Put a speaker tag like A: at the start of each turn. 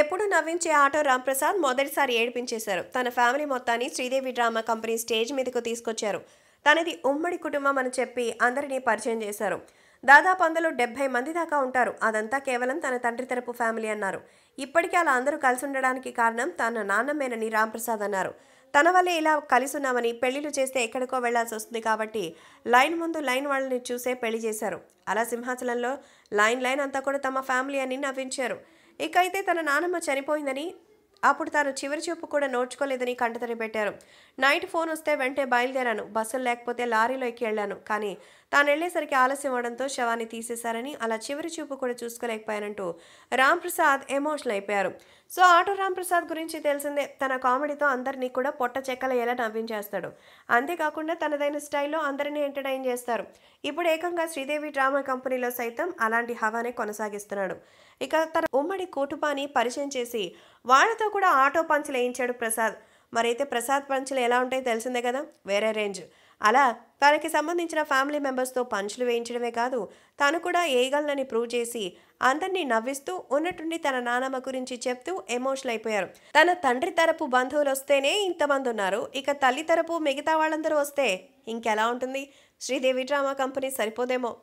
A: ఎప్పుడు నవ్వించే ఆటో రాంప్రసాద్ మొదటిసారి ఏడిపించేశారు తన ఫ్యామిలీ మొత్తాన్ని శ్రీదేవి డ్రామా కంపెనీ స్టేజ్ మీదకు తీసుకొచ్చారు తనది ఉమ్మడి కుటుంబం అని చెప్పి అందరినీ పరిచయం చేశారు దాదాపు అందులో డెబ్బై మంది దాకా ఉంటారు అదంతా కేవలం తన తండ్రి తరపు ఫ్యామిలీ అన్నారు ఇప్పటికీ అలా అందరూ కలిసి ఉండడానికి కారణం తన నాన్నమేనని రాంప్రసాద్ అన్నారు తన వల్లే ఇలా కలిసి ఉన్నామని పెళ్లిలు చేస్తే ఎక్కడికో వెళ్లాల్సి వస్తుంది కాబట్టి లైన్ ముందు లైన్ వాళ్ళని చూసే పెళ్లి చేశారు అలా సింహాచలంలో లైన్ లైన్ అంతా కూడా తమ ఫ్యామిలీ అని నవ్వించారు ఇక అయితే తన నానమ్మ చనిపోయిందని అప్పుడు తాను చివరి చూపు కూడా నోడ్చుకోలేదని కంటతడి పెట్టారు నైట్ ఫోన్ వస్తే వెంటనే బయలుదేరాను బస్సులు లేకపోతే లారీలో ఎక్కి వెళ్ళాను కానీ తాను వెళ్లేసరికి ఆలస్యం అవడంతో శవాన్ని తీసేశారని అలా చివరి చూపు కూడా చూసుకోలేకపోయానంటూ రామ్ ప్రసాద్ ఎమోషనల్ అయిపోయారు సో ఆటో రామ్ ప్రసాద్ గురించి తెలిసిందే తన కామెడీతో అందరినీ కూడా పొట్ట చెక్కలయ్యేలా నవ్వించేస్తాడు అంతేకాకుండా తనదైన స్టైల్లో అందరినీ ఎంటర్టైన్ చేస్తారు ఇప్పుడు ఏకంగా శ్రీదేవి డ్రామా కంపెనీలో సైతం అలాంటి హవానే కొనసాగిస్తున్నాడు ఇక తన ఉమ్మడి కూటుపాని పరిచయం చేసి వాళ్ళతో కూడా ఆటో పంచులు వేయించాడు ప్రసాద్ మరైతే ప్రసాద్ పంచులు ఎలా ఉంటాయో తెలిసిందే కదా వేరే రేంజ్ అలా తనకి సంబంధించిన ఫ్యామిలీ మెంబర్స్తో పంచులు వేయించడమే కాదు తను కూడా వేయగలనని ప్రూవ్ చేసి అందరినీ నవ్విస్తూ ఉన్నట్టుండి తన నానమ్మ గురించి చెప్తూ ఎమోషనల్ అయిపోయారు తన తండ్రి తరపు బంధువులు వస్తేనే ఇంతమంది ఉన్నారు ఇక తల్లి తరపు మిగతా వాళ్ళందరూ వస్తే ఇంకెలా ఉంటుంది శ్రీదేవి డ్రామా కంపెనీ సరిపోదేమో